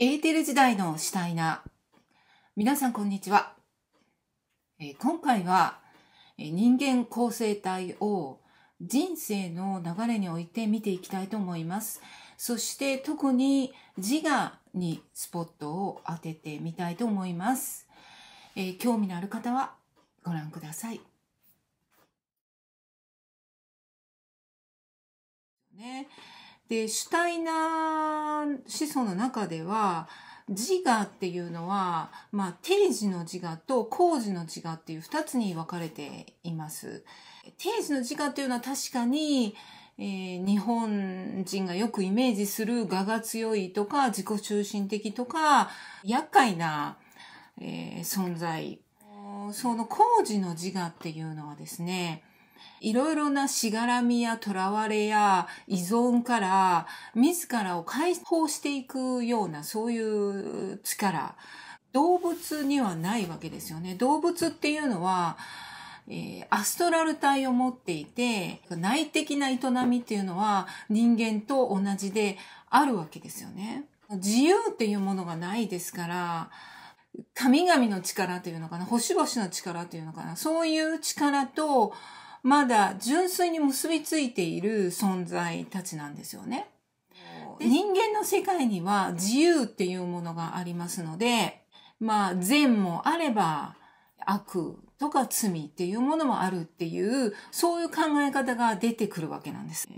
エーテル時代のシュタイナー。皆さんこんにちは。え今回は人間構成体を人生の流れにおいて見ていきたいと思います。そして特に自我にスポットを当ててみたいと思います。え興味のある方はご覧ください。ね。でシュタイナー思想の中では自我っていうのは、まあ、定時の自我と工事の自我っていう二つに分かれています。定時の自我っていうのは確かに、えー、日本人がよくイメージする我が強いとか自己中心的とか厄介な、えー、存在。その工事の自我っていうのはですね、いろいろなしがらみやとらわれや依存から自らを解放していくようなそういう力。動物にはないわけですよね。動物っていうのは、えー、アストラル体を持っていて、内的な営みっていうのは人間と同じであるわけですよね。自由っていうものがないですから、神々の力というのかな、星々の力というのかな、そういう力と、まだ純粋に結びついている存在たちなんですよね。人間の世界には自由っていうものがありますので、まあ善もあれば悪とか罪っていうものもあるっていう、そういう考え方が出てくるわけなんです。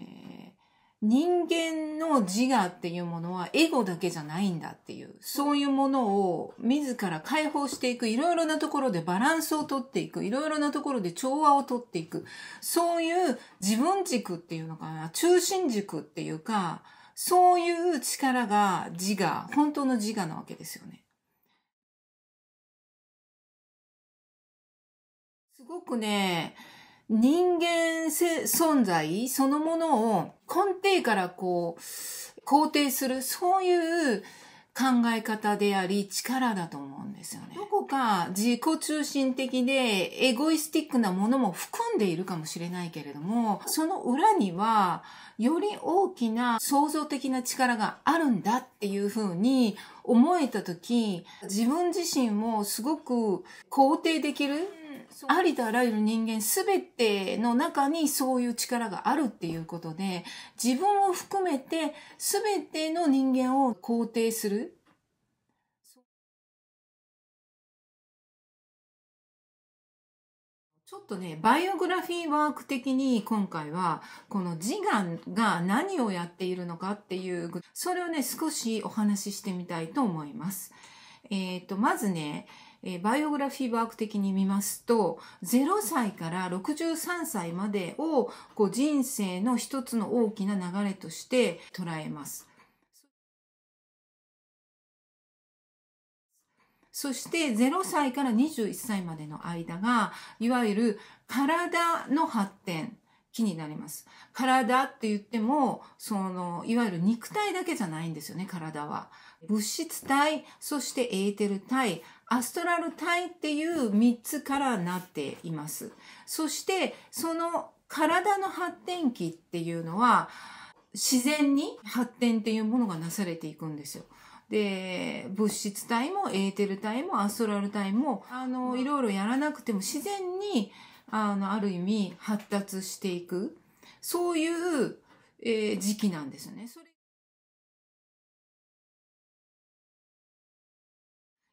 人間の自我っていうものはエゴだけじゃないんだっていう、そういうものを自ら解放していく、いろいろなところでバランスをとっていく、いろいろなところで調和をとっていく、そういう自分軸っていうのかな、中心軸っていうか、そういう力が自我、本当の自我なわけですよね。すごくね、人間存在そのものを根底からこう肯定する、そういう考え方であり力だと思うんですよね。どこか自己中心的でエゴイスティックなものも含んでいるかもしれないけれども、その裏にはより大きな創造的な力があるんだっていうふうに思えた時、自分自身もすごく肯定できるありとあらゆる人間すべての中にそういう力があるっていうことで、自分を含めてすべての人間を肯定する。ちょっとね、バイオグラフィーワーク的に今回は、この自我が何をやっているのかっていう、それをね、少しお話ししてみたいと思います。えっ、ー、と、まずね、えー、バイオグラフィーワーク的に見ますと、0歳から63歳までをこう人生の一つの大きな流れとして捉えます。そして0歳から21歳までの間が、いわゆる体の発展、気になります。体って言っても、その、いわゆる肉体だけじゃないんですよね、体は。物質体、そしてエーテル体、アストラル体っていう3つからなっています。そしてその体の発展期っていうのは自然に発展っていうものがなされていくんですよ。で、物質体もエーテル体もアストラル体も、あの、いろいろやらなくても自然に、あの、ある意味発達していく、そういう、えー、時期なんですよね。それ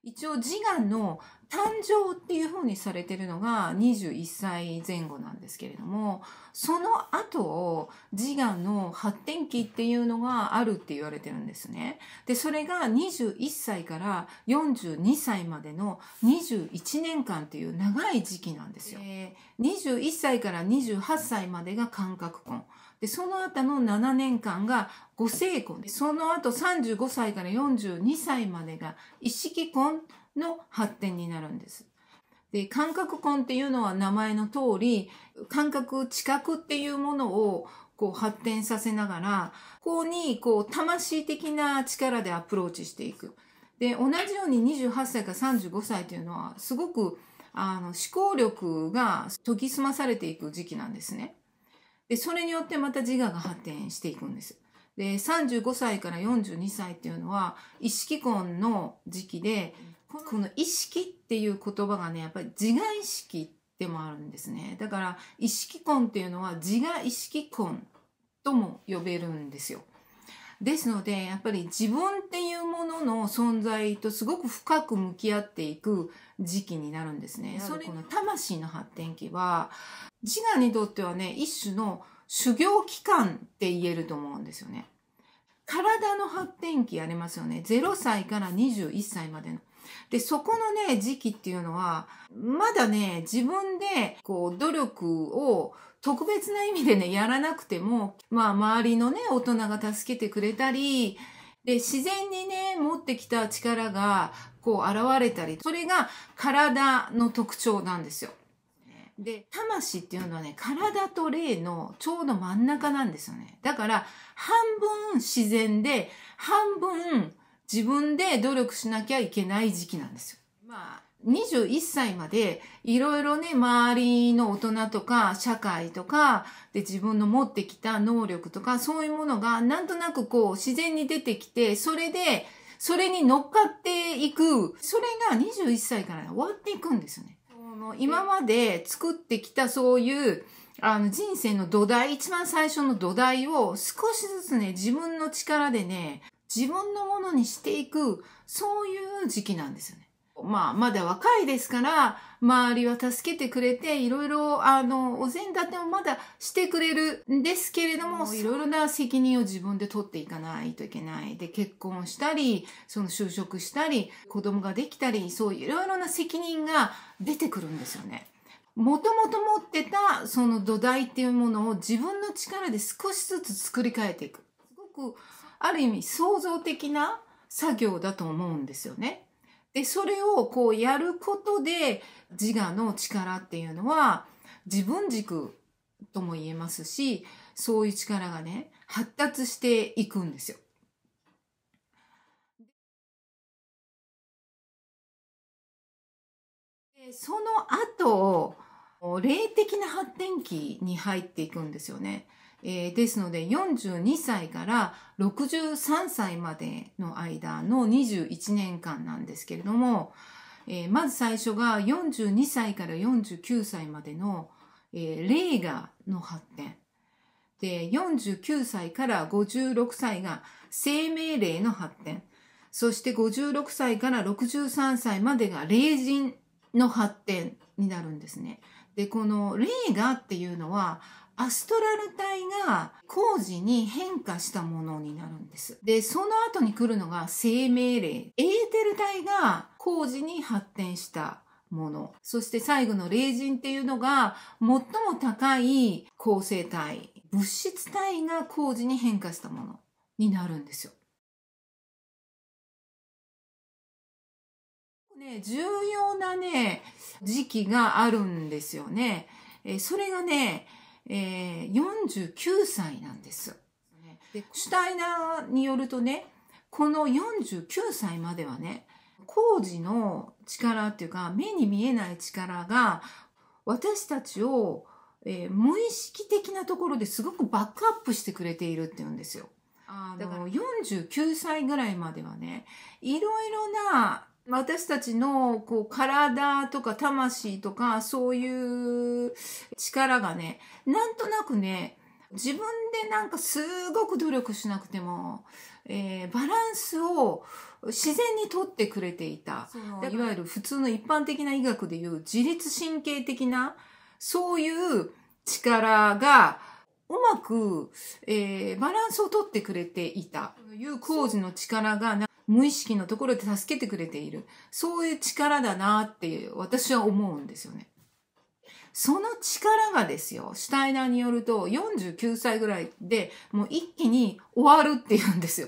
一応自我の誕生っていうふうにされてるのが21歳前後なんですけれどもその後を自我の発展期っていうのがあるって言われてるんですね。でそれが21歳から42歳までの21年間っていう長い時期なんですよ。21歳から28歳までが感覚婚。でその後の7年間が五成婚その後35歳から42歳までが一式婚の発展になるんです。で感覚婚っていうのは名前の通り感覚知覚っていうものをこう発展させながらここにこう魂的な力でアプローチしていく。で同じように28歳から35歳というのはすごくあの思考力が研ぎ澄まされていく時期なんですね。で、それによってまた自我が発展していくんです。で、35歳から42歳っていうのは、意識婚の時期で、この意識っていう言葉がね、やっぱり自我意識でもあるんですね。だから、意識婚っていうのは自我意識婚とも呼べるんですよ。ですので、やっぱり自分っていうものの存在とすごく深く向き合っていく時期になるんですね。それこの魂の発展期は、自我にとってはね、一種の修行期間って言えると思うんですよね。体の発展期ありますよね。0歳から21歳までの。で、そこのね、時期っていうのは、まだね、自分で、こう、努力を特別な意味でね、やらなくても、まあ、周りのね、大人が助けてくれたり、で、自然にね、持ってきた力が、こう、現れたり、それが体の特徴なんですよ。で、魂っていうのはね、体と霊のちょうど真ん中なんですよね。だから、半分自然で、半分自分で努力しなきゃいけない時期なんですよ。まあ、21歳までいろいろね、周りの大人とか社会とかで自分の持ってきた能力とかそういうものがなんとなくこう自然に出てきて、それで、それに乗っかっていく、それが21歳から終わっていくんですよね。の、今まで作ってきたそういう、あの、人生の土台、一番最初の土台を少しずつね、自分の力でね、自分のものにしていく、そういう時期なんですよね。まあ、まだ若いですから、周りは助けてくれて、いろいろ、あの、お膳立てもまだしてくれるんですけれども、いろいろな責任を自分で取っていかないといけない。で、結婚したり、その就職したり、子供ができたり、そういろいろな責任が出てくるんですよね。もともと持ってた、その土台っていうものを自分の力で少しずつ作り変えていく。すごく、ある意味創造的な作業だと思うんですよね。で、それをこうやることで自我の力っていうのは自分軸とも言えますし、そういう力がね、発達していくんですよ。でその後、霊的な発展期に入っていくんですよね。えー、ですので42歳から63歳までの間の21年間なんですけれども、えー、まず最初が42歳から49歳までの、えー、レーガの発展で49歳から56歳が生命霊の発展そして56歳から63歳までが霊人の発展になるんですね。でこの霊がっていうのはアストラル体が工事に変化したものになるんです。で、その後に来るのが生命霊。エーテル体が工事に発展したもの。そして最後の霊人っていうのが最も高い構成体。物質体が工事に変化したものになるんですよ。ね、重要なね、時期があるんですよね。えそれがね、えー、49歳なんです。でシュタイナーによるとねこの49歳まではね工事の力っていうか目に見えない力が私たちを、えー、無意識的なところですごくバックアップしてくれているっていうんですよ。あだから49歳ぐらいまではねいろいろな私たちのこう体とか魂とかそういう力がね、なんとなくね、自分でなんかすごく努力しなくても、えー、バランスを自然にとってくれていた。いわゆる普通の一般的な医学でいう自律神経的な、そういう力が、うまく、えー、バランスをとってくれていた。いう工事の力が無意識のところで助けてくれている。そういう力だなっていう、私は思うんですよね。その力がですよ、シュタイナーによると49歳ぐらいでもう一気に終わるって言うんですよ。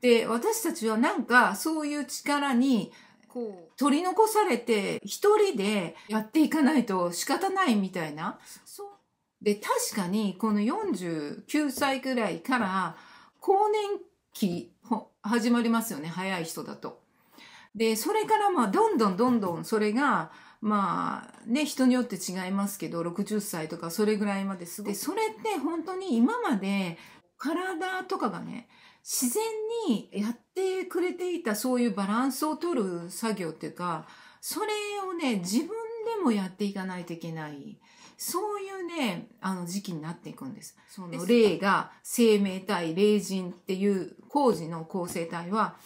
で、私たちはなんかそういう力にこう取り残されて一人でやっていかないと仕方ないみたいな。で、確かにこの49歳ぐらいから更年期始まりますよね早い人だと。でそれからまあどんどんどんどんそれがまあね人によって違いますけど60歳とかそれぐらいまですごいそれって本当に今まで体とかがね自然にやってくれていたそういうバランスを取る作業っていうかそれをね自分でもやっていかないといけない。そういうね、あの時期になっていくんです。その霊が生命体、霊人っていう工事の構成体は、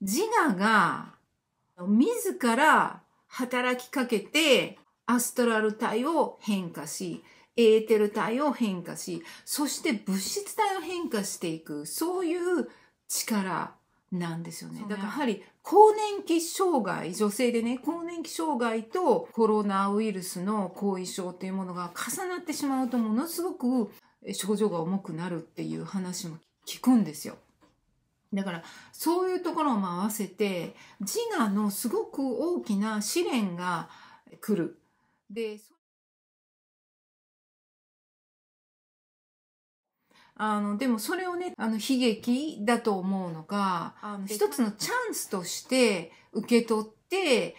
自我が自ら働きかけて、アストラル体を変化し、エーテル体を変化し、そして物質体を変化していく、そういう力なんですよね。ねだからやはり更年期障害、女性でね、更年期障害とコロナウイルスの後遺症というものが重なってしまうとものすごく症状が重くなるっていう話も聞くんですよ。だからそういうところも合わせて自我のすごく大きな試練が来る。であの、でもそれをね、あの、悲劇だと思うのが、一つのチャンスとして受け取って、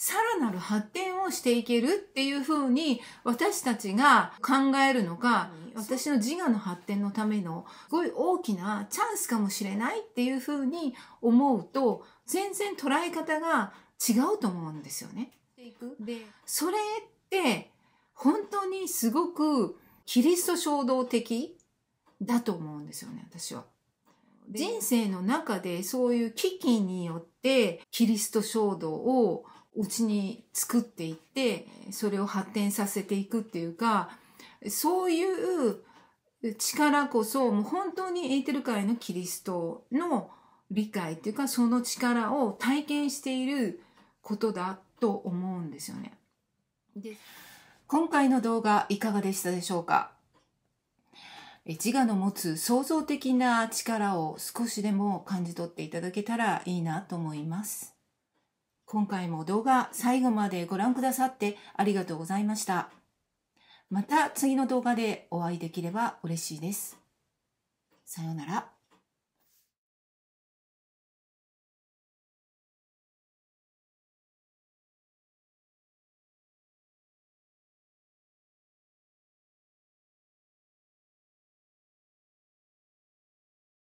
さらなる発展をしていけるっていうふうに私たちが考えるのか、私の自我の発展のためのすごい大きなチャンスかもしれないっていうふうに思うと、全然捉え方が違うと思うんですよね。それって本当にすごくキリスト衝動的だと思うんですよね、私は。人生の中でそういう危機によってキリスト衝動をうちに作っていって、それを発展させていくっていうか、そういう力こそ、もう本当にエーテル界のキリストの理解っていうか、その力を体験していることだと思うんですよね。で今回の動画いかがでしたでしょうか自我の持つ創造的な力を少しでも感じ取っていただけたらいいなと思います。今回も動画最後までご覧くださってありがとうございました。また次の動画でお会いできれば嬉しいです。さようなら。